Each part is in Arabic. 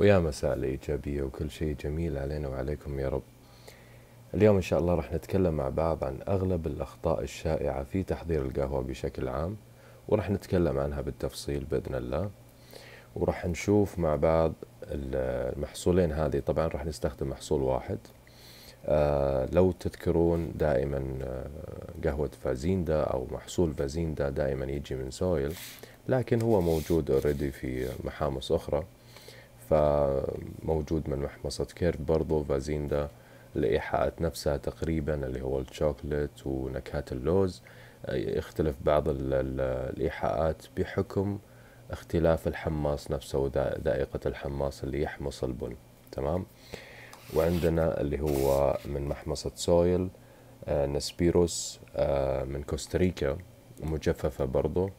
ويا مساء الإيجابية وكل شيء جميل علينا وعليكم يا رب اليوم إن شاء الله راح نتكلم مع بعض عن أغلب الأخطاء الشائعة في تحضير القهوة بشكل عام وراح نتكلم عنها بالتفصيل بإذن الله وراح نشوف مع بعض المحصولين هذه طبعا راح نستخدم محصول واحد آه لو تذكرون دائما آه، قهوة فازيندا أو محصول فازيندا دائما يجي من سويل لكن هو موجود اوريدي في محامص أخرى فموجود من محمصة كيرف برضو فازيندا الإيحاءات نفسها تقريبا اللي هو الشوكلت ونكهة اللوز يختلف بعض الإيحاءات بحكم اختلاف الحماص نفسه وذائقة الحماص اللي يحمص البن تمام وعندنا اللي هو من محمصة سويل آه، نسبيروس آه، من كوستاريكا مجففة برضو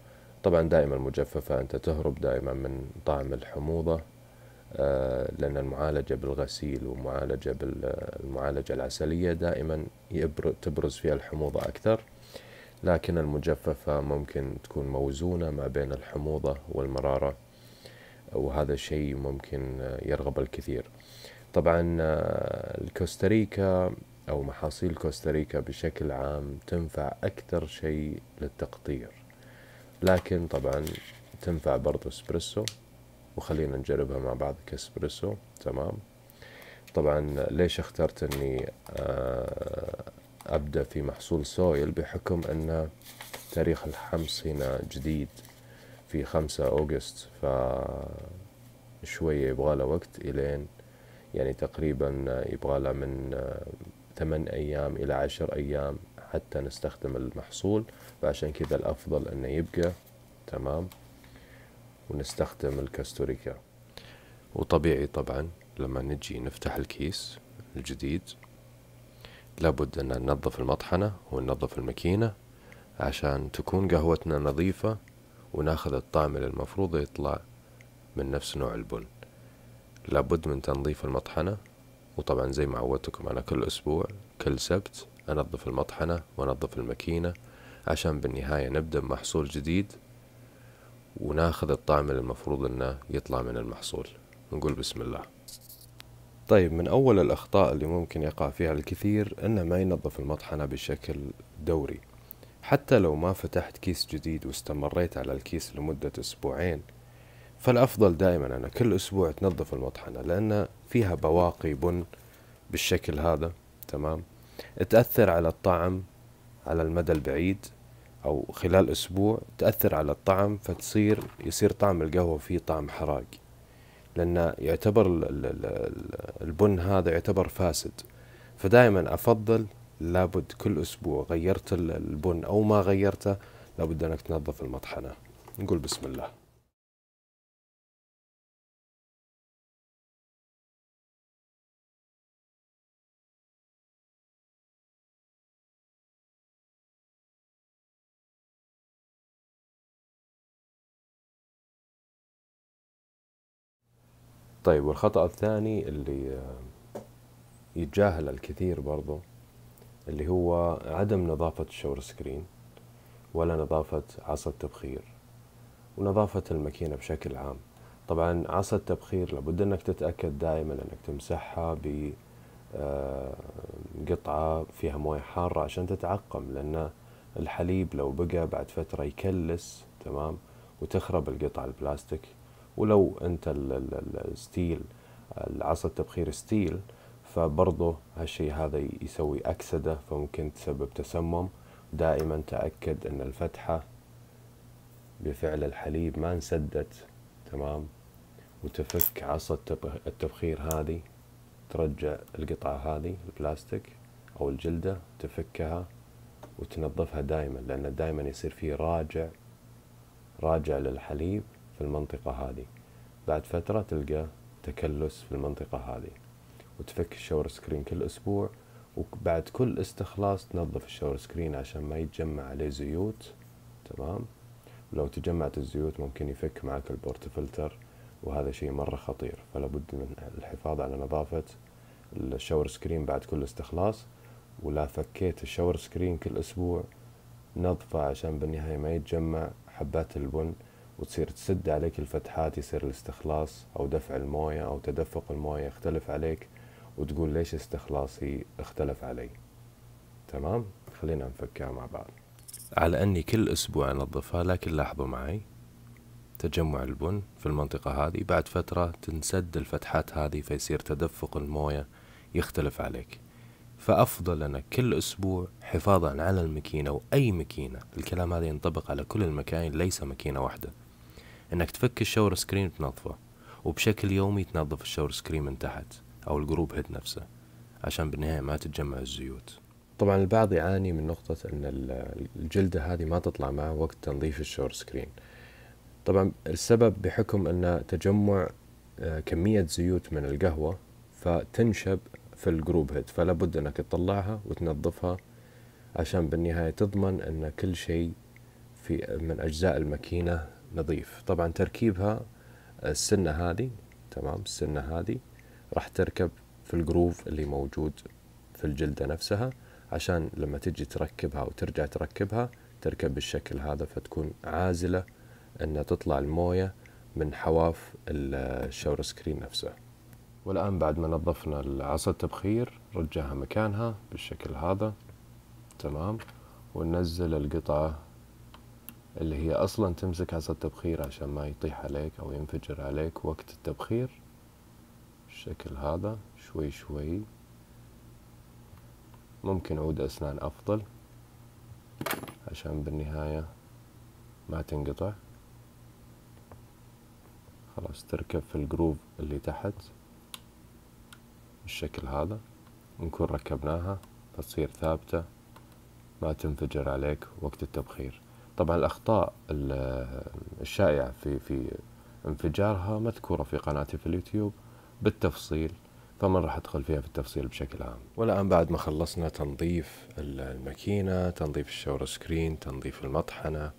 طبعا دائما مجففة أنت تهرب دائما من طعم الحموضة آه، لأن المعالجة بالغسيل ومعالجة بالمعالجة العسلية دائما تبرز فيها الحموضة أكثر لكن المجففة ممكن تكون موزونة ما بين الحموضة والمرارة وهذا شيء ممكن يرغب الكثير طبعا آه، الكوستاريكا أو محاصيل كوستاريكا بشكل عام تنفع أكثر شيء للتقطير لكن طبعا تنفع برضو اسبريسو وخلينا نجربها مع بعض كاسبريسو تمام طبعا ليش اخترت اني آه، ابدا في محصول سويل بحكم ان تاريخ الحمص هنا جديد في خمسة أوغست ف شوية يبغاله وقت إلين يعني تقريبا يبغاله من آه، ثمان أيام إلى عشر أيام حتى نستخدم المحصول فعشان كذا الأفضل أنه يبقى تمام ونستخدم الكاستوريكا وطبيعي طبعا لما نجي نفتح الكيس الجديد لابد أن ننظف المطحنة وننظف الماكينة عشان تكون قهوتنا نظيفة وناخذ الطعم اللي المفروض يطلع من نفس نوع البن لابد من تنظيف المطحنة وطبعا زي ما عودتكم أنا كل أسبوع كل سبت أنظف المطحنة وأنظف الماكينة عشان بالنهاية نبدأ بمحصول جديد وناخذ الطعم اللي المفروض انه يطلع من المحصول نقول بسم الله طيب من أول الأخطاء اللي ممكن يقع فيها الكثير أنه ما ينظف المطحنة بشكل دوري حتى لو ما فتحت كيس جديد واستمريت على الكيس لمدة أسبوعين فالأفضل دائما أنا كل أسبوع تنظف المطحنة لأن فيها بواقي بن بالشكل هذا تمام تأثر على الطعم على المدى البعيد او خلال اسبوع تاثر على الطعم فتصير يصير طعم القهوه فيه طعم حراق لان يعتبر البن هذا يعتبر فاسد فدائما افضل لابد كل اسبوع غيرت البن او ما غيرته لابد انك تنظف المطحنه نقول بسم الله طيب والخطأ الثاني اللي آه، يتجاهل الكثير برضو اللي هو عدم نظافة الشاور سكرين ولا نظافة عصا التبخير ونظافة الماكينة بشكل عام طبعا عصا التبخير لابد انك تتأكد دائما انك تمسحها ب آه، قطعة فيها موية حارة عشان تتعقم لأن الحليب لو بقى بعد فترة يكلس تمام وتخرب القطع البلاستيك ولو انت الستيل العصا التبخير ستيل فبرضه هالشيء هذا يسوي أكسدة فممكن تسبب تسمم دائما تأكد أن الفتحة بفعل الحليب ما انسدت تمام وتفك عصا التبخير هذه ترجع القطعة هذه البلاستيك أو الجلدة تفكها وتنظفها دائما لأن دائما يصير فيه راجع راجع للحليب في المنطقة هذه بعد فترة تلقى تكلس في المنطقة هذه وتفك الشاور سكرين كل أسبوع وبعد كل استخلاص تنظف الشاور سكرين عشان ما يتجمع عليه زيوت تمام لو تجمعت الزيوت ممكن يفك معك البورت فلتر وهذا شيء مرة خطير فلا بد من الحفاظ على نظافة الشاور سكرين بعد كل استخلاص ولا فكيت الشاور سكرين كل أسبوع نظفه عشان بالنهاية ما يتجمع حبات البن وتصير تسد عليك الفتحات يصير الاستخلاص أو دفع الموية أو تدفق الموية يختلف عليك وتقول ليش استخلاصي اختلف علي تمام خلينا نفكها مع بعض على أني كل أسبوع أنظفها لكن لاحظوا معي تجمع البن في المنطقة هذه بعد فترة تنسد الفتحات هذه فيصير تدفق الموية يختلف عليك فأفضل أنا كل أسبوع حفاظا على المكينة وأي ماكينة الكلام هذا ينطبق على كل المكاين ليس ماكينة واحدة انك تفك الشاور سكرين وتنظفه وبشكل يومي تنظف الشاور سكرين من تحت او الجروب هيد نفسه عشان بالنهايه ما تتجمع الزيوت طبعا البعض يعاني من نقطة ان الجلدة هذه ما تطلع معه وقت تنظيف الشور سكرين طبعا السبب بحكم ان تجمع آه، كمية زيوت من القهوة فتنشب في الجروب هيد فلا بد انك تطلعها وتنظفها عشان بالنهاية تضمن ان كل شيء في من اجزاء الماكينة نظيف طبعا تركيبها آه، السنة هذه تمام السنة هذه راح تركب في الجروف اللي موجود في الجلدة نفسها عشان لما تجي تركبها وترجع تركبها تركب بالشكل هذا فتكون عازلة أن تطلع الموية من حواف الشاور سكرين نفسه والآن بعد ما نظفنا العصا التبخير رجعها مكانها بالشكل هذا تمام وننزل القطعة اللي هي أصلا تمسك عصا التبخير عشان ما يطيح عليك أو ينفجر عليك وقت التبخير الشكل هذا شوي شوي ممكن عود أسنان أفضل عشان بالنهاية ما تنقطع خلاص تركب في الجروف اللي تحت بالشكل هذا نكون ركبناها فتصير ثابتة ما تنفجر عليك وقت التبخير طبعا الأخطاء الشائعة في في انفجارها مذكورة في قناتي في اليوتيوب بالتفصيل فما راح ادخل فيها في التفصيل بشكل عام. والان بعد ما خلصنا تنظيف الماكينه، تنظيف الشاور سكرين، تنظيف المطحنه،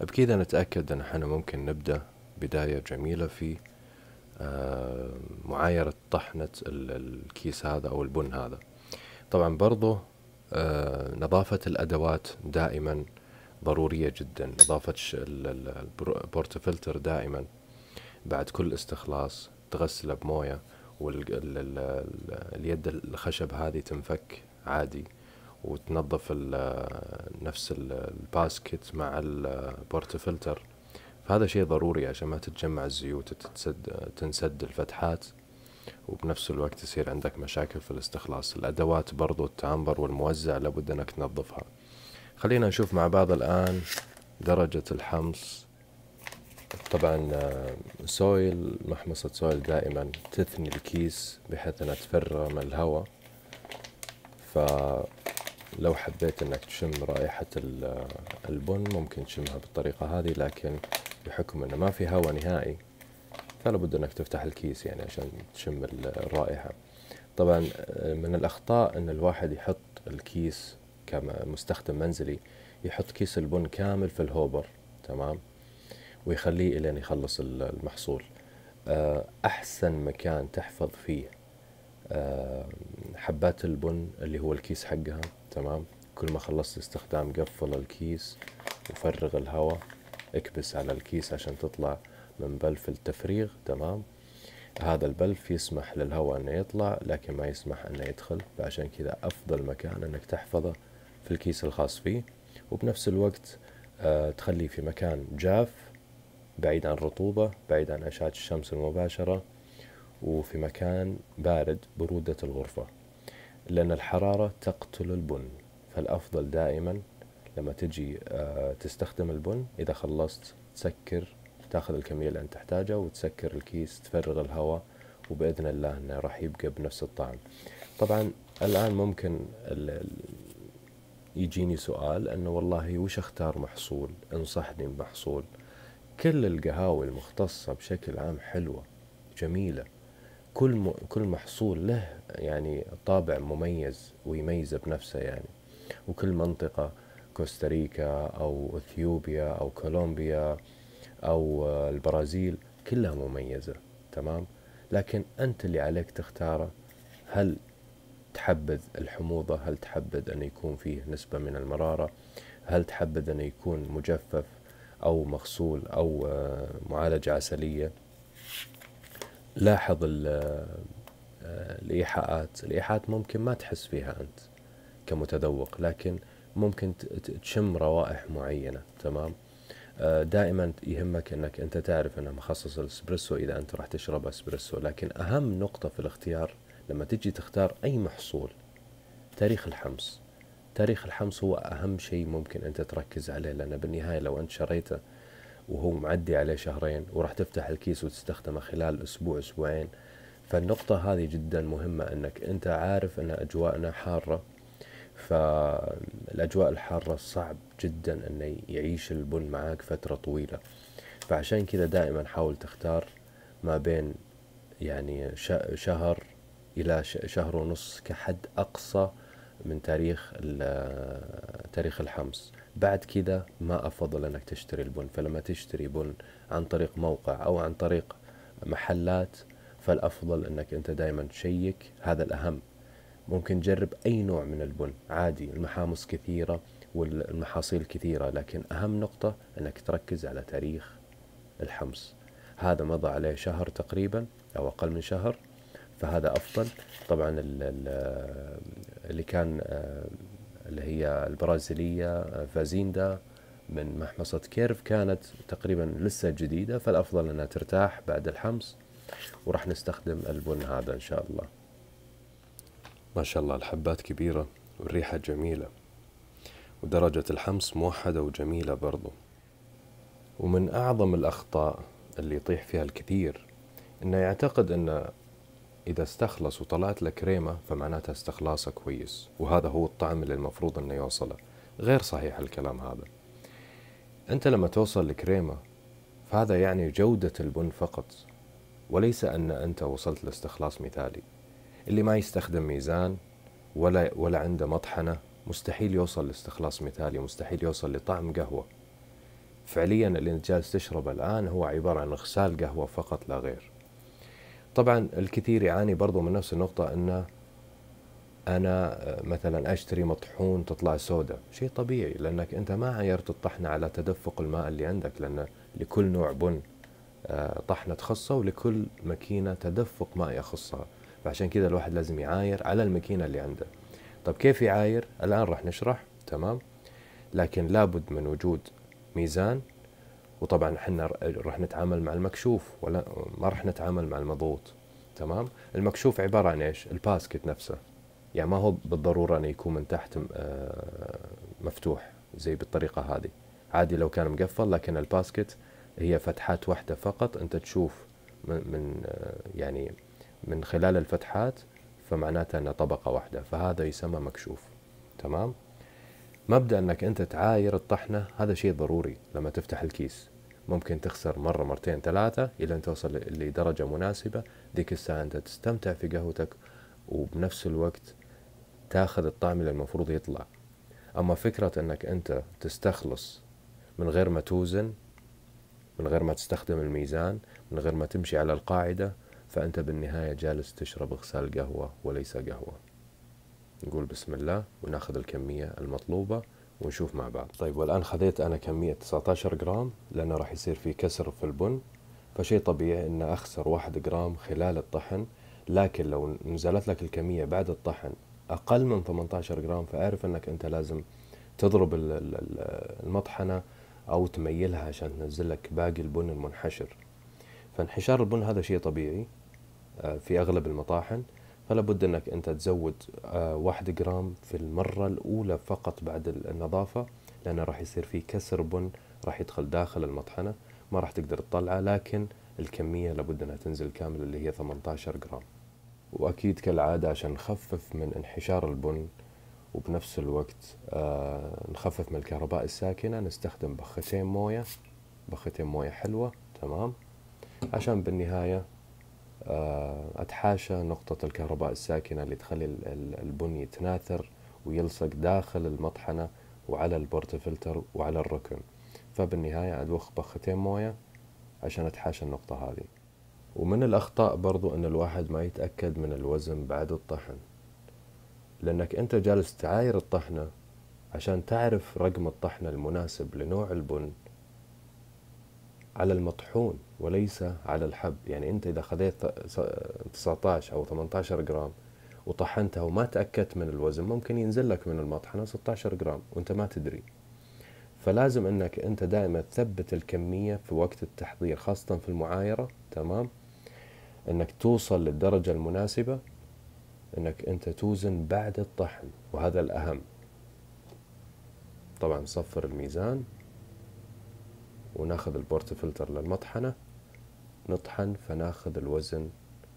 بكذا نتاكد ان احنا ممكن نبدا بدايه جميله في آه، معايره طحنه الكيس هذا او البن هذا. طبعا برضه آه، نظافه الادوات دائما ضرورية جدا إضافة البورت فلتر دائما بعد كل استخلاص تغسله بموية واليد الخشب هذه تنفك عادي وتنظف نفس الباسكت مع البورت فلتر فهذا شيء ضروري عشان ما تتجمع الزيوت تتسد تنسد الفتحات وبنفس الوقت يصير عندك مشاكل في الاستخلاص الأدوات برضو التامبر والموزع لابد أنك تنظفها خلينا نشوف مع بعض الآن درجة الحمص طبعا آه، سويل محمصة سويل دائما تثني الكيس بحيث انها تفرغ من الهواء فلو حبيت انك تشم رائحة آه، البن ممكن تشمها بالطريقة هذه لكن بحكم انه ما في هواء نهائي فلا بد انك تفتح الكيس يعني عشان تشم الرائحة طبعا آه، من الاخطاء ان الواحد يحط الكيس كمستخدم منزلي يحط كيس البن كامل في الهوبر تمام ويخليه الين يخلص المحصول آه، احسن مكان تحفظ فيه آه، حبات البن اللي هو الكيس حقها تمام كل ما خلصت استخدام قفل الكيس وفرغ الهواء اكبس على الكيس عشان تطلع من بلف التفريغ تمام هذا البلف يسمح للهواء انه يطلع لكن ما يسمح انه يدخل فعشان كذا افضل مكان انك تحفظه في الكيس الخاص فيه وبنفس الوقت آه، تخليه في مكان جاف بعيد عن الرطوبة بعيد عن أشعة الشمس المباشرة وفي مكان بارد برودة الغرفة لأن الحرارة تقتل البن فالأفضل دائما لما تجي آه، تستخدم البن إذا خلصت تسكر تاخذ الكمية اللي أنت تحتاجها وتسكر الكيس تفرغ الهواء وبإذن الله أنه راح يبقى بنفس الطعم طبعا الآن ممكن يجيني سؤال انه والله وش اختار محصول؟ انصحني بمحصول. كل القهاوي المختصه بشكل عام حلوه جميله. كل م... كل محصول له يعني طابع مميز ويميزه بنفسه يعني. وكل منطقه كوستاريكا او اثيوبيا او كولومبيا او آه، البرازيل كلها مميزه تمام؟ لكن انت اللي عليك تختاره هل تحبذ الحموضة هل تحبذ أن يكون فيه نسبة من المرارة هل تحبذ أن يكون مجفف أو مغسول أو آه، معالجة عسلية لاحظ آه، آه، الإيحاءات الإيحاءات ممكن ما تحس فيها أنت كمتذوق لكن ممكن تشم روائح معينة تمام دائما يهمك انك انت تعرف انه مخصص الاسبريسو اذا انت راح تشرب اسبريسو لكن اهم نقطه في الاختيار لما تجي تختار أي محصول تاريخ الحمص تاريخ الحمص هو أهم شيء ممكن أنت تركز عليه لأن بالنهاية لو أنت شريته وهو معدي عليه شهرين وراح تفتح الكيس وتستخدمه خلال أسبوع أسبوعين فالنقطة هذه جدا مهمة أنك أنت عارف أن أجواءنا حارة فالأجواء الحارة صعب جدا أن يعيش البن معاك فترة طويلة فعشان كذا دائما حاول تختار ما بين يعني شهر إلى شهر ونص كحد أقصى من تاريخ تاريخ الحمص بعد كذا ما أفضل أنك تشتري البن فلما تشتري بن عن طريق موقع أو عن طريق محلات فالأفضل أنك أنت دائما تشيك هذا الأهم ممكن تجرب أي نوع من البن عادي المحامص كثيرة والمحاصيل كثيرة لكن أهم نقطة أنك تركز على تاريخ الحمص هذا مضى عليه شهر تقريبا أو أقل من شهر فهذا افضل طبعا اللي كان آه، اللي هي البرازيليه آه، فازيندا من محمصة كيرف كانت تقريبا لسه جديدة فالأفضل أنها ترتاح بعد الحمص وراح نستخدم البن هذا إن شاء الله ما شاء الله الحبات كبيرة والريحة جميلة ودرجة الحمص موحدة وجميلة برضو ومن أعظم الأخطاء اللي يطيح فيها الكثير أنه يعتقد أن إذا استخلص وطلعت له كريمة فمعناتها استخلاصه كويس وهذا هو الطعم اللي المفروض أنه يوصله غير صحيح الكلام هذا أنت لما توصل لكريمة فهذا يعني جودة البن فقط وليس أن أنت وصلت لاستخلاص مثالي اللي ما يستخدم ميزان ولا ولا عنده مطحنة مستحيل يوصل لاستخلاص مثالي مستحيل يوصل لطعم قهوة فعليا اللي انت جالس تشربه الآن هو عبارة عن غسال قهوة فقط لا غير طبعا الكثير يعاني برضو من نفس النقطة أنه انا مثلا اشتري مطحون تطلع سوداء شيء طبيعي لانك انت ما عايرت الطحنه على تدفق الماء اللي عندك لان لكل نوع بن آه، طحنه تخصه ولكل ماكينه تدفق ماء يخصها فعشان كذا الواحد لازم يعاير على الماكينه اللي عنده طب كيف يعاير الان راح نشرح تمام لكن لابد من وجود ميزان وطبعا احنا راح نتعامل مع المكشوف ولا ما راح نتعامل مع المضغوط تمام المكشوف عباره عن ايش الباسكت نفسه يعني ما هو بالضروره انه يكون من تحت آه، مفتوح زي بالطريقه هذه عادي لو كان مقفل لكن الباسكت هي فتحات واحده فقط انت تشوف من آه، يعني من خلال الفتحات فمعناته انها طبقه واحده فهذا يسمى مكشوف تمام مبدا انك انت تعاير الطحنه هذا شيء ضروري لما تفتح الكيس ممكن تخسر مرة مرتين ثلاثة إلى أن توصل لدرجة مناسبة ذيك الساعة أنت تستمتع في قهوتك وبنفس الوقت تاخذ الطعم اللي المفروض يطلع أما فكرة أنك أنت تستخلص من غير ما توزن من غير ما تستخدم الميزان من غير ما تمشي على القاعدة فأنت بالنهاية جالس تشرب غسال قهوة وليس قهوة نقول بسم الله وناخذ الكمية المطلوبة ونشوف مع بعض طيب والان خذيت انا كميه 19 جرام لانه راح يصير في كسر في البن فشيء طبيعي ان اخسر 1 جرام خلال الطحن لكن لو نزلت لك الكميه بعد الطحن اقل من 18 جرام فاعرف انك انت لازم تضرب المطحنه او تميلها عشان تنزل لك باقي البن المنحشر فانحشار البن هذا شيء طبيعي آه، في اغلب المطاحن فلا بد انك انت تزود آه، واحد جرام في المرة الاولى فقط بعد النظافة لانه راح يصير في كسر بن راح يدخل داخل المطحنة ما راح تقدر تطلعه لكن الكمية لابد انها تنزل كاملة اللي هي 18 جرام واكيد كالعادة عشان نخفف من انحشار البن وبنفس الوقت آه نخفف من الكهرباء الساكنة نستخدم بختين موية بختين موية حلوة تمام عشان بالنهاية آه، أتحاشى نقطة الكهرباء الساكنة اللي تخلي البن يتناثر ويلصق داخل المطحنة وعلى البورتفلتر وعلى الركن فبالنهاية أدوخ بختين موية عشان أتحاشى النقطة هذه ومن الأخطاء برضو أن الواحد ما يتأكد من الوزن بعد الطحن لأنك أنت جالس تعاير الطحنة عشان تعرف رقم الطحنة المناسب لنوع البن على المطحون وليس على الحب يعني انت اذا خذيت 19 او 18 جرام وطحنتها وما تاكدت من الوزن ممكن ينزل لك من المطحنه 16 جرام وانت ما تدري فلازم انك انت دائما تثبت الكميه في وقت التحضير خاصه في المعايره تمام انك توصل للدرجه المناسبه انك انت توزن بعد الطحن وهذا الاهم طبعا صفر الميزان وناخذ البورت فلتر للمطحنة نطحن فناخذ الوزن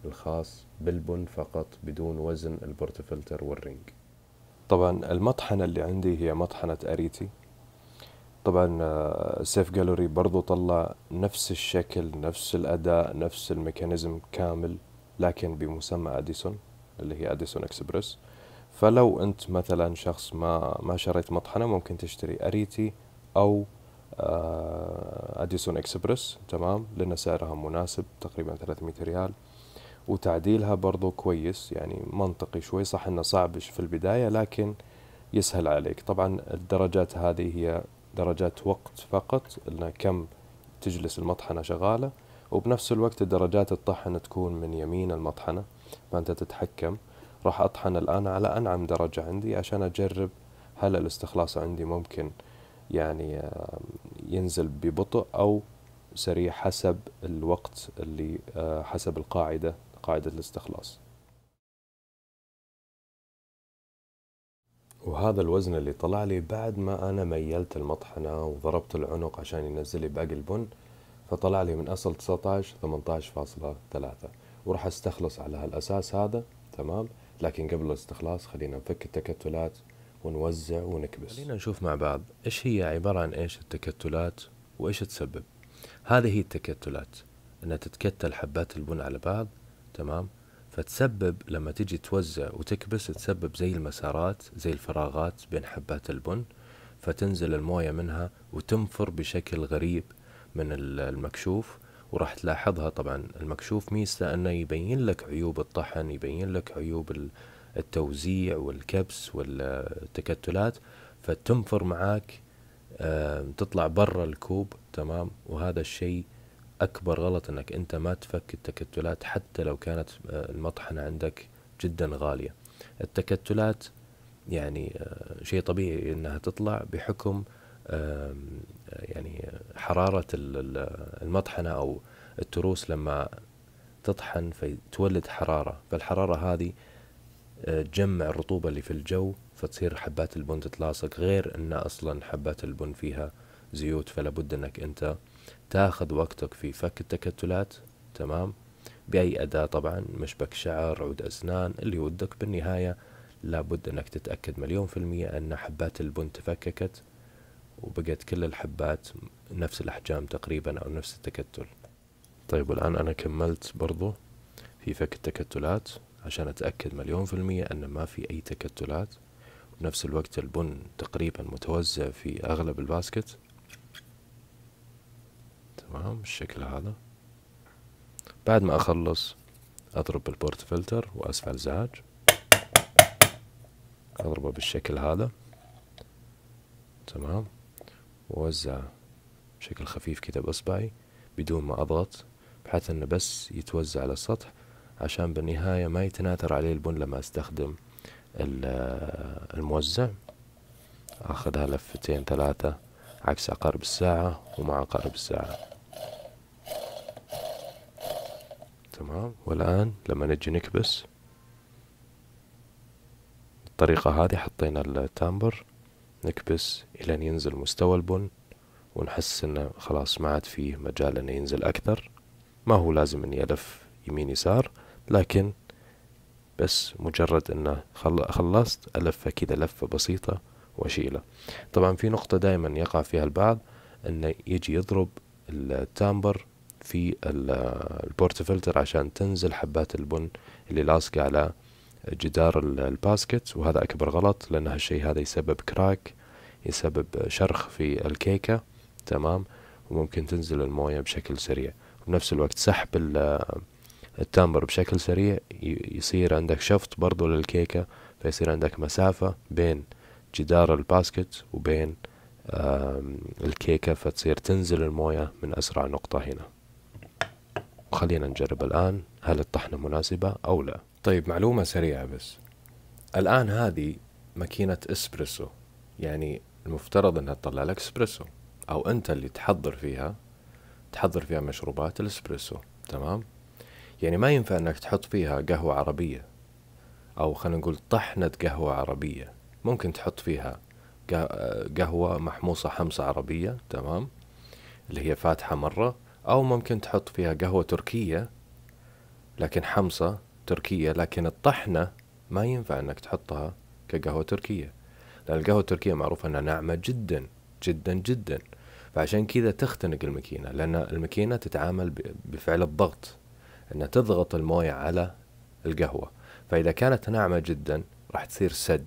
الخاص بالبن فقط بدون وزن البورت فلتر والرنج طبعا المطحنة اللي عندي هي مطحنة أريتي طبعا آه، سيف جالوري برضو طلع نفس الشكل نفس الأداء نفس الميكانيزم كامل لكن بمسمى أديسون اللي هي أديسون إكسبرس فلو أنت مثلا شخص ما ما شريت مطحنة ممكن تشتري أريتي أو آه، اديسون اكسبرس تمام لان سعرها مناسب تقريبا 300 ريال وتعديلها برضو كويس يعني منطقي شوي صح انه صعب في البداية لكن يسهل عليك طبعا الدرجات هذه هي درجات وقت فقط لنا كم تجلس المطحنة شغالة وبنفس الوقت درجات الطحن تكون من يمين المطحنة فأنت تتحكم راح أطحن الآن على أنعم درجة عندي عشان أجرب هل الاستخلاص عندي ممكن يعني ينزل ببطء أو سريع حسب الوقت اللي حسب القاعدة قاعدة الاستخلاص وهذا الوزن اللي طلع لي بعد ما أنا ميلت المطحنة وضربت العنق عشان ينزل لي باقي البن فطلع لي من أصل 19 18.3 وراح استخلص على هالأساس هذا تمام لكن قبل الاستخلاص خلينا نفك التكتلات ونوزع ونكبس خلينا نشوف مع بعض ايش هي عبارة عن ايش التكتلات وايش تسبب هذه هي التكتلات انها تتكتل حبات البن على بعض تمام فتسبب لما تجي توزع وتكبس تسبب زي المسارات زي الفراغات بين حبات البن فتنزل المويه منها وتنفر بشكل غريب من المكشوف وراح تلاحظها طبعا المكشوف ميزته انه يبين لك عيوب الطحن يبين لك عيوب التوزيع والكبس والتكتلات فتنفر معاك آه، تطلع برا الكوب تمام وهذا الشيء اكبر غلط انك انت ما تفك التكتلات حتى لو كانت آه، المطحنه عندك جدا غاليه التكتلات يعني آه، شيء طبيعي انها تطلع بحكم يعني حراره المطحنه او التروس لما تطحن فتولد حراره فالحراره هذه تجمع الرطوبة اللي في الجو فتصير حبات البن تتلاصق غير ان اصلا حبات البن فيها زيوت فلابد انك انت تاخذ وقتك في فك التكتلات تمام بأي أداة طبعا مشبك شعر عود أسنان اللي ودك بالنهاية لابد أنك تتأكد مليون في المية أن حبات البن تفككت وبقت كل الحبات نفس الأحجام تقريبا أو نفس التكتل طيب والآن أنا كملت برضو في فك التكتلات عشان أتأكد مليون في المية أن ما في أي تكتلات وبنفس الوقت البن تقريبا متوزع في أغلب الباسكت تمام بالشكل هذا بعد ما أخلص أضرب بالبورت فلتر وأسفل الزعاج أضربه بالشكل هذا تمام ووزع بشكل خفيف كده بإصبعي بدون ما أضغط بحيث أنه بس يتوزع على السطح عشان بالنهاية ما يتناثر عليه البن لما استخدم الموزع اخذها لفتين ثلاثة عكس عقارب الساعة ومع عقارب الساعة تمام والآن لما نجي نكبس الطريقة هذه حطينا التامبر نكبس إلى أن ينزل مستوى البن ونحس إنه خلاص ما عاد فيه مجال إنه ينزل أكثر ما هو لازم إني ألف يمين يسار لكن بس مجرد انه خلصت ألفه كذا لفة بسيطة وأشيله طبعا في نقطة دائما يقع فيها البعض انه يجي يضرب التامبر في البورت فلتر عشان تنزل حبات البن اللي لاصقة على جدار الباسكت وهذا أكبر غلط لأن هالشيء هذا يسبب كراك يسبب شرخ في الكيكة تمام وممكن تنزل الموية بشكل سريع وبنفس الوقت سحب التمر بشكل سريع يصير عندك شفط برضو للكيكة فيصير عندك مسافة بين جدار الباسكت وبين الكيكة فتصير تنزل الموية من أسرع نقطة هنا خلينا نجرب الآن هل الطحنة مناسبة أو لا طيب معلومة سريعة بس الآن هذه ماكينة اسبريسو يعني المفترض انها تطلع لك اسبريسو او انت اللي تحضر فيها تحضر فيها مشروبات الاسبريسو تمام يعني ما ينفع انك تحط فيها قهوة عربية او خلينا نقول طحنة قهوة عربية ممكن تحط فيها قهوة محموصة حمصة عربية تمام اللي هي فاتحة مرة او ممكن تحط فيها قهوة تركية لكن حمصة تركية لكن الطحنة ما ينفع انك تحطها كقهوة تركية لان القهوة التركية معروفة انها ناعمة جدا جدا جدا فعشان كذا تختنق الماكينة لان الماكينة تتعامل بفعل الضغط أن تضغط الموية على القهوة فإذا كانت ناعمة جدا راح تصير سد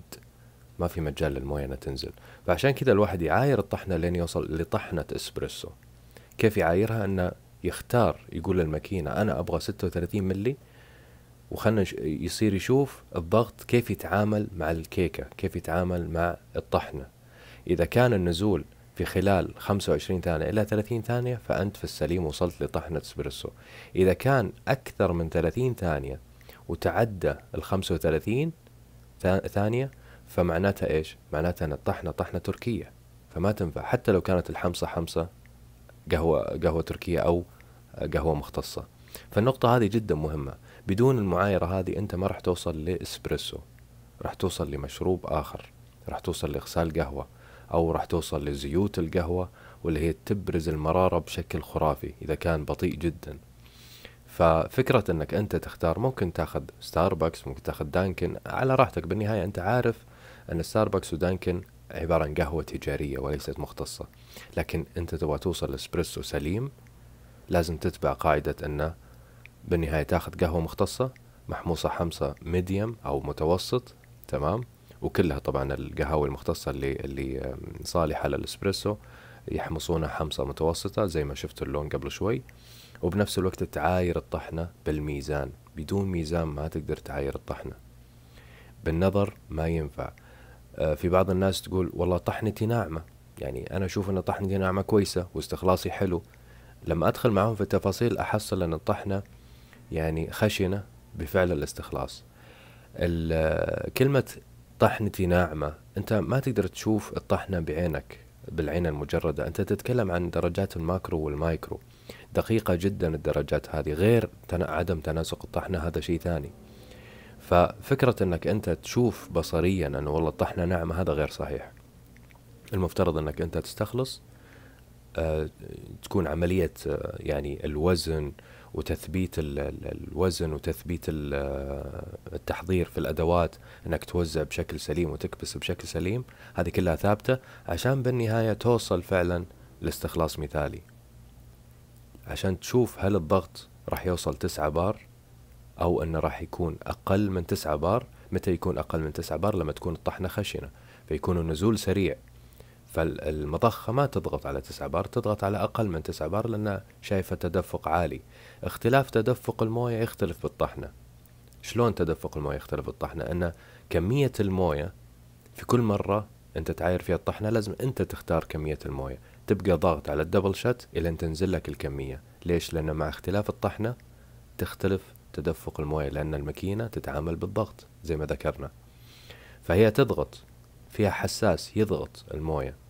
ما في مجال للمويه انها تنزل فعشان كذا الواحد يعاير الطحنه لين يوصل لطحنه اسبريسو كيف يعايرها انه يختار يقول للماكينه انا ابغى 36 ملي وخلنا يصير يشوف الضغط كيف يتعامل مع الكيكه كيف يتعامل مع الطحنه اذا كان النزول في خلال 25 ثانية إلى 30 ثانية فأنت في السليم وصلت لطحنة اسبريسو إذا كان أكثر من 30 ثانية وتعدى ال 35 ثانية فمعناتها إيش؟ معناتها أن الطحنة طحنة تركية فما تنفع حتى لو كانت الحمصة حمصة قهوة قهوة تركية أو قهوة مختصة فالنقطة هذه جدا مهمة بدون المعايرة هذه أنت ما راح توصل لإسبريسو راح توصل لمشروب آخر راح توصل لإغسال قهوة أو راح توصل لزيوت القهوة واللي هي تبرز المرارة بشكل خرافي إذا كان بطيء جدا ففكرة أنك أنت تختار ممكن تاخذ ستاربكس ممكن تاخذ دانكن على راحتك بالنهاية أنت عارف أن ستاربكس ودانكن عبارة عن قهوة تجارية وليست مختصة لكن أنت تبغى توصل لإسبريسو سليم لازم تتبع قاعدة أنه بالنهاية تاخذ قهوة مختصة محموصة حمصة ميديوم أو متوسط تمام وكلها طبعا القهاوي المختصه اللي اللي صالحه للاسبريسو يحمصونها حمصه متوسطه زي ما شفت اللون قبل شوي وبنفس الوقت تعاير الطحنه بالميزان بدون ميزان ما تقدر تعاير الطحنه بالنظر ما ينفع آه، في بعض الناس تقول والله طحنتي ناعمه يعني انا اشوف ان طحنتي ناعمه كويسه واستخلاصي حلو لما ادخل معهم في التفاصيل احصل ان الطحنه يعني خشنه بفعل الاستخلاص آه، كلمة طحنتي ناعمة أنت ما تقدر تشوف الطحنة بعينك بالعين المجردة أنت تتكلم عن درجات الماكرو والمايكرو دقيقة جدا الدرجات هذه غير عدم تناسق الطحنة هذا شيء ثاني ففكرة أنك أنت تشوف بصريا أنه والله الطحنة ناعمة هذا غير صحيح المفترض أنك أنت تستخلص آه، تكون عملية آه، يعني الوزن وتثبيت الوزن وتثبيت التحضير في الادوات انك توزع بشكل سليم وتكبس بشكل سليم هذه كلها ثابته عشان بالنهايه توصل فعلا لاستخلاص مثالي عشان تشوف هل الضغط راح يوصل 9 بار او انه راح يكون اقل من 9 بار متى يكون اقل من 9 بار لما تكون الطحنه خشنه فيكون النزول سريع فالمضخة ما تضغط على 9 بار تضغط على أقل من 9 بار لأنها شايفة تدفق عالي اختلاف تدفق الموية يختلف بالطحنة شلون تدفق الموية يختلف بالطحنة أن كمية الموية في كل مرة أنت تعاير فيها الطحنة لازم أنت تختار كمية الموية تبقى ضاغط على الدبل شت إلى تنزل لك الكمية ليش؟ لأن مع اختلاف الطحنة تختلف تدفق الموية لأن الماكينة تتعامل بالضغط زي ما ذكرنا فهي تضغط فيها حساس يضغط المويه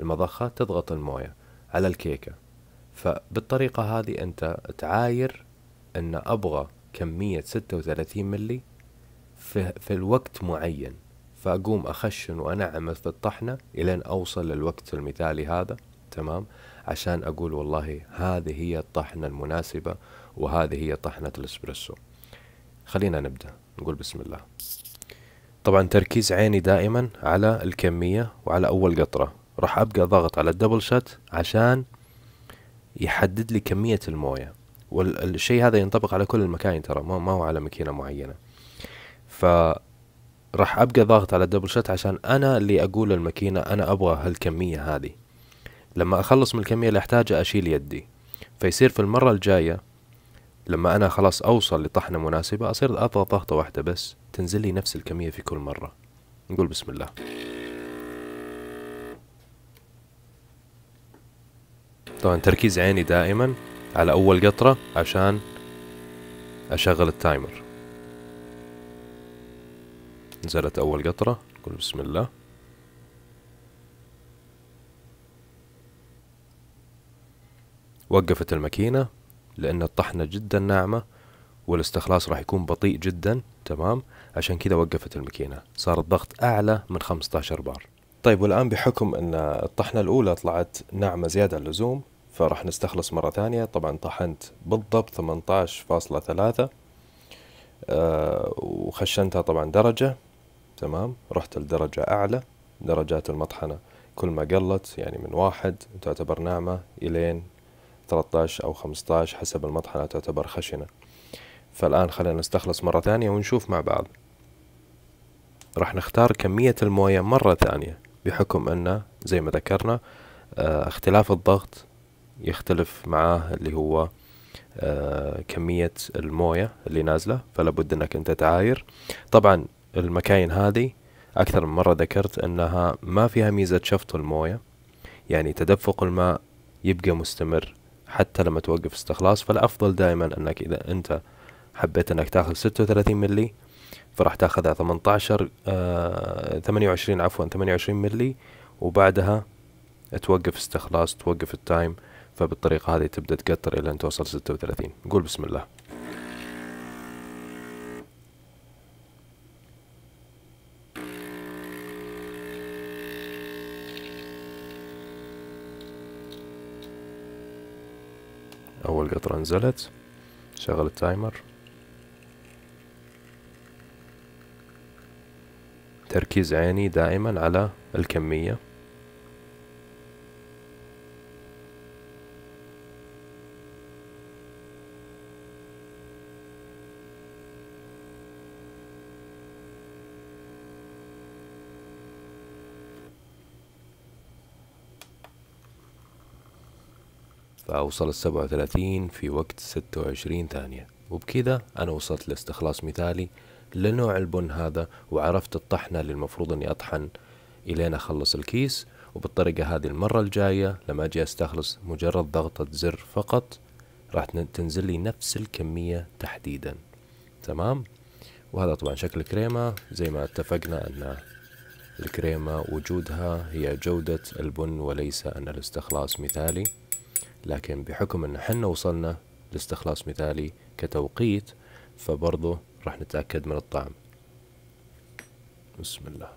المضخة تضغط الموية على الكيكة فبالطريقة هذه أنت تعاير أن أبغى كمية 36 ملي في, في الوقت معين فأقوم أخشن وأنعمل في الطحنة إلين أوصل للوقت المثالي هذا تمام عشان أقول والله هذه هي الطحنة المناسبة وهذه هي طحنة الإسبريسو خلينا نبدأ نقول بسم الله طبعا تركيز عيني دائما على الكمية وعلى أول قطرة راح ابقى ضغط على الدبل شات عشان يحدد لي كمية الموية والشيء هذا ينطبق على كل المكاين ترى ما هو على ماكينة معينة ف راح ابقى ضاغط على الدبل شات عشان انا اللي اقول للماكينه انا ابغى هالكميه هذه لما اخلص من الكميه اللي احتاجها اشيل يدي فيصير في المره الجايه لما انا خلاص اوصل لطحنه مناسبه اصير اضغط ضغطه واحده بس تنزل لي نفس الكميه في كل مره نقول بسم الله طبعا تركيز عيني دائما على أول قطرة عشان أشغل التايمر نزلت أول قطرة نقول بسم الله وقفت الماكينة لأن الطحنة جدا ناعمة والاستخلاص راح يكون بطيء جدا تمام عشان كذا وقفت الماكينة صار الضغط أعلى من 15 بار طيب والآن بحكم أن الطحنة الأولى طلعت ناعمة زيادة عن اللزوم فراح نستخلص مرة ثانية طبعا طحنت بالضبط 18.3 آه وخشنتها طبعا درجة تمام رحت لدرجة أعلى درجات المطحنة كل ما قلت يعني من واحد تعتبر ناعمة إلين 13 أو 15 حسب المطحنة تعتبر خشنة فالآن خلينا نستخلص مرة ثانية ونشوف مع بعض راح نختار كمية الموية مرة ثانية بحكم أنه زي ما ذكرنا آه، اختلاف الضغط يختلف معاه اللي هو آه، كمية الموية اللي نازلة فلا بد أنك أنت تعاير طبعا المكاين هذه أكثر من مرة ذكرت أنها ما فيها ميزة شفط الموية يعني تدفق الماء يبقى مستمر حتى لما توقف استخلاص فالأفضل دائما أنك إذا أنت حبيت أنك تاخذ 36 ملي فراح تاخذها 18 28 آه، عفوا 28 ملي وبعدها توقف استخلاص توقف التايم فبالطريقة هذه تبدأ تقطر إلى أن توصل ستة وثلاثين قول بسم الله أول قطرة نزلت شغل التايمر تركيز عيني دائما على الكمية فأوصل السبعة وثلاثين في وقت ستة وعشرين ثانية وبكذا أنا وصلت لاستخلاص مثالي لنوع البن هذا وعرفت الطحنة اللي المفروض أني أطحن إلين أخلص الكيس وبالطريقة هذه المرة الجاية لما أجي أستخلص مجرد ضغطة زر فقط راح تنزل لي نفس الكمية تحديدا تمام وهذا طبعا شكل الكريمة زي ما اتفقنا أن الكريمة وجودها هي جودة البن وليس أن الاستخلاص مثالي لكن بحكم ان حنا وصلنا لاستخلاص مثالي كتوقيت فبرضه راح نتأكد من الطعم بسم الله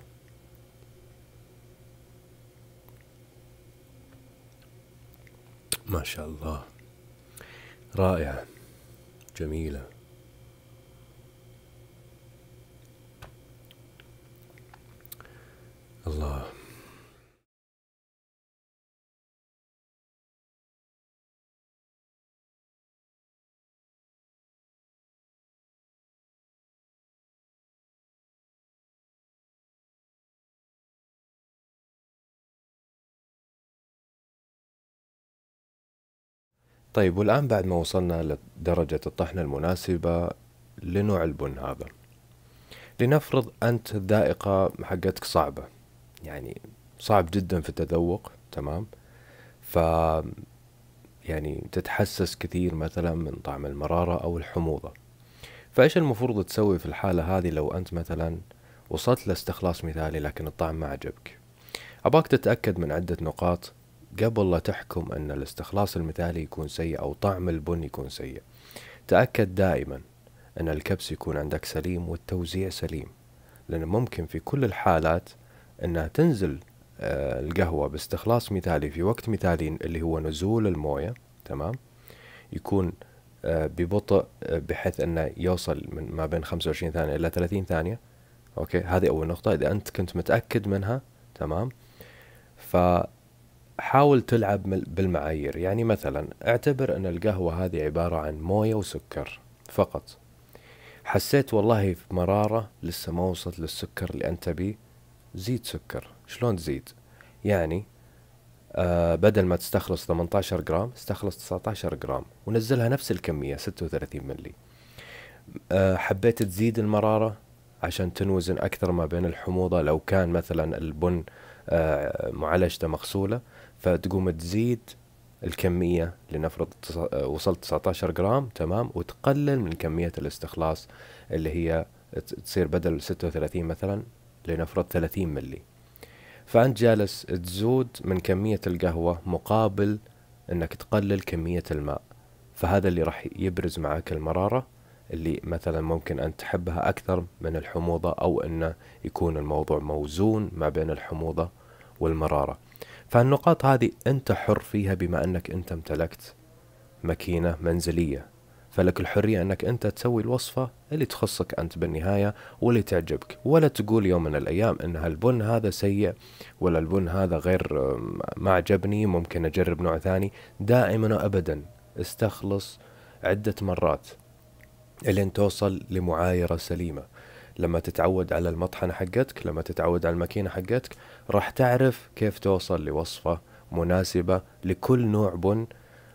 ما شاء الله رائعة جميلة الله طيب والآن بعد ما وصلنا لدرجة الطحن المناسبة لنوع البن هذا لنفرض أنت الذائقة حقتك صعبة يعني صعب جدا في التذوق تمام ف يعني تتحسس كثير مثلا من طعم المرارة أو الحموضة فإيش المفروض تسوي في الحالة هذه لو أنت مثلا وصلت لاستخلاص مثالي لكن الطعم ما عجبك أباك تتأكد من عدة نقاط قبل لا تحكم أن الاستخلاص المثالي يكون سيء أو طعم البن يكون سيء تأكد دائما أن الكبس يكون عندك سليم والتوزيع سليم لأن ممكن في كل الحالات أنها تنزل آه، القهوة باستخلاص مثالي في وقت مثالي اللي هو نزول الموية تمام يكون آه، ببطء آه، بحيث أنه يوصل من ما بين 25 ثانية إلى 30 ثانية أوكي هذه أول نقطة إذا أنت كنت متأكد منها تمام ف حاول تلعب بالمعايير يعني مثلا اعتبر أن القهوة هذه عبارة عن موية وسكر فقط حسيت والله في مرارة لسه ما وصلت للسكر اللي أنت بيه زيد سكر شلون تزيد يعني آه بدل ما تستخلص 18 جرام استخلص 19 جرام ونزلها نفس الكمية 36 ملي آه حبيت تزيد المرارة عشان تنوزن أكثر ما بين الحموضة لو كان مثلا البن آه معالجته مغسولة فتقوم تزيد الكمية لنفرض آه، وصلت 19 جرام تمام وتقلل من كمية الاستخلاص اللي هي تصير بدل 36 مثلا لنفرض 30 ملي فأنت جالس تزود من كمية القهوة مقابل أنك تقلل كمية الماء فهذا اللي راح يبرز معك المرارة اللي مثلا ممكن أن تحبها أكثر من الحموضة أو أنه يكون الموضوع موزون ما بين الحموضة والمرارة فالنقاط هذه أنت حر فيها بما أنك أنت امتلكت ماكينة منزلية فلك الحرية أنك أنت تسوي الوصفة اللي تخصك أنت بالنهاية واللي تعجبك ولا تقول يوم من الأيام أن البن هذا سيء ولا البن هذا غير آه، ما عجبني ممكن أجرب نوع ثاني دائما وأبدا استخلص عدة مرات لين توصل لمعايرة سليمة لما تتعود على المطحنة حقتك لما تتعود على الماكينة حقتك راح تعرف كيف توصل لوصفة مناسبة لكل نوع بن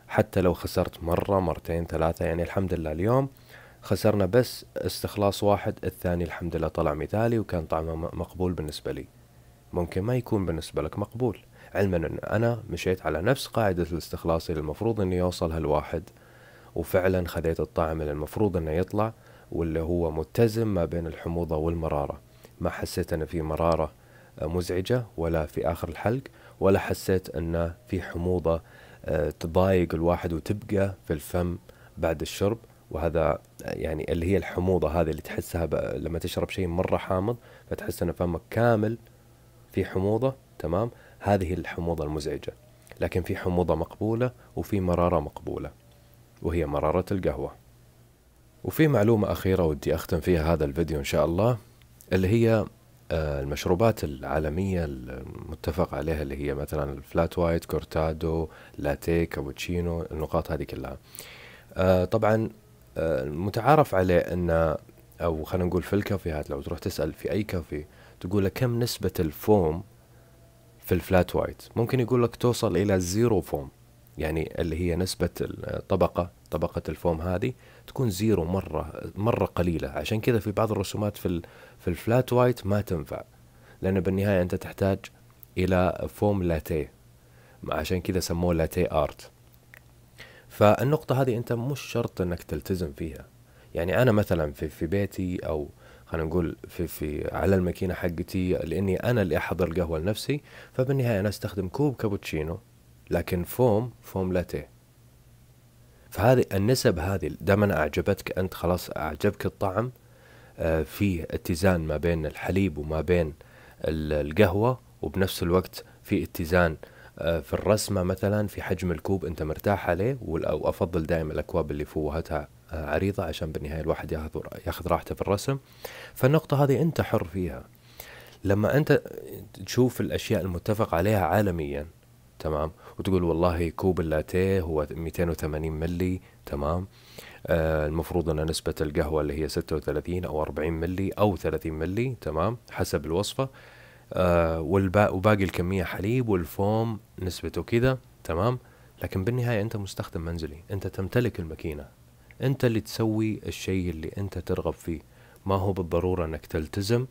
حتى لو خسرت مرة مرتين ثلاثة يعني الحمد لله اليوم خسرنا بس استخلاص واحد الثاني الحمد لله طلع مثالي وكان طعمه مقبول بالنسبة لي ممكن ما يكون بالنسبة لك مقبول علما أن أنا مشيت على نفس قاعدة الاستخلاص اللي المفروض أني يوصلها الواحد وفعلا خذيت الطعم اللي المفروض أنه يطلع واللي هو متزن ما بين الحموضة والمرارة ما حسيت أن في مرارة مزعجة ولا في آخر الحلق ولا حسيت أن في حموضة آه، تضايق الواحد وتبقى في الفم بعد الشرب وهذا يعني اللي هي الحموضة هذه اللي تحسها لما تشرب شيء مرة حامض فتحس أن فمك كامل في حموضة تمام هذه الحموضة المزعجة لكن في حموضة مقبولة وفي مرارة مقبولة وهي مرارة القهوة وفي معلومة أخيرة ودي أختم فيها هذا الفيديو إن شاء الله اللي هي آه، المشروبات العالمية المتفق عليها اللي هي مثلا الفلات وايت كورتادو لاتيه كابوتشينو النقاط هذه كلها آه، طبعا المتعارف آه، عليه أن أو خلينا نقول في الكافيهات لو تروح تسأل في أي كافي تقول كم نسبة الفوم في الفلات وايت ممكن يقول لك توصل إلى زيرو فوم يعني اللي هي نسبة الطبقة طبقة الفوم هذه تكون زيرو مره مره قليله عشان كذا في بعض الرسومات في في الفلات وايت ما تنفع لان بالنهايه انت تحتاج الى فوم لاتيه عشان كذا سموه لاتيه ارت فالنقطة هذه أنت مش شرط أنك تلتزم فيها يعني أنا مثلا في, في بيتي أو خلينا نقول في, في على الماكينة حقتي لأني أنا اللي أحضر القهوة لنفسي فبالنهاية أنا أستخدم كوب كابوتشينو لكن فوم فوم لاتيه فهذه النسب هذه دائما أعجبتك أنت خلاص أعجبك الطعم آه، في اتزان ما بين الحليب وما بين القهوة وبنفس الوقت في اتزان آه، في الرسمة مثلا في حجم الكوب أنت مرتاح عليه وأفضل دائما الأكواب اللي فوهتها آه، عريضة عشان بالنهاية الواحد ياخذ ياخذ راحته في الرسم فالنقطة هذه أنت حر فيها لما أنت تشوف الأشياء المتفق عليها عالميا تمام وتقول والله كوب اللاتيه هو 280 ملي تمام آه المفروض ان نسبه القهوه اللي هي 36 او 40 ملي او 30 ملي تمام حسب الوصفه آه وباقي الكميه حليب والفوم نسبته كذا تمام لكن بالنهايه انت مستخدم منزلي انت تمتلك الماكينه انت اللي تسوي الشيء اللي انت ترغب فيه ما هو بالضروره انك تلتزم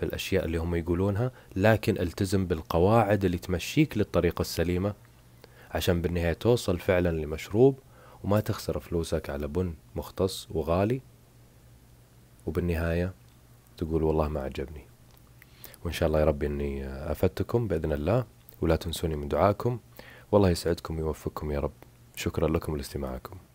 في الأشياء اللي هم يقولونها لكن التزم بالقواعد اللي تمشيك للطريقة السليمة عشان بالنهاية توصل فعلا لمشروب وما تخسر فلوسك على بن مختص وغالي وبالنهاية تقول والله ما عجبني وإن شاء الله يا ربي أني أفدتكم بإذن الله ولا تنسوني من دعائكم والله يسعدكم ويوفقكم يا رب شكرا لكم لاستماعكم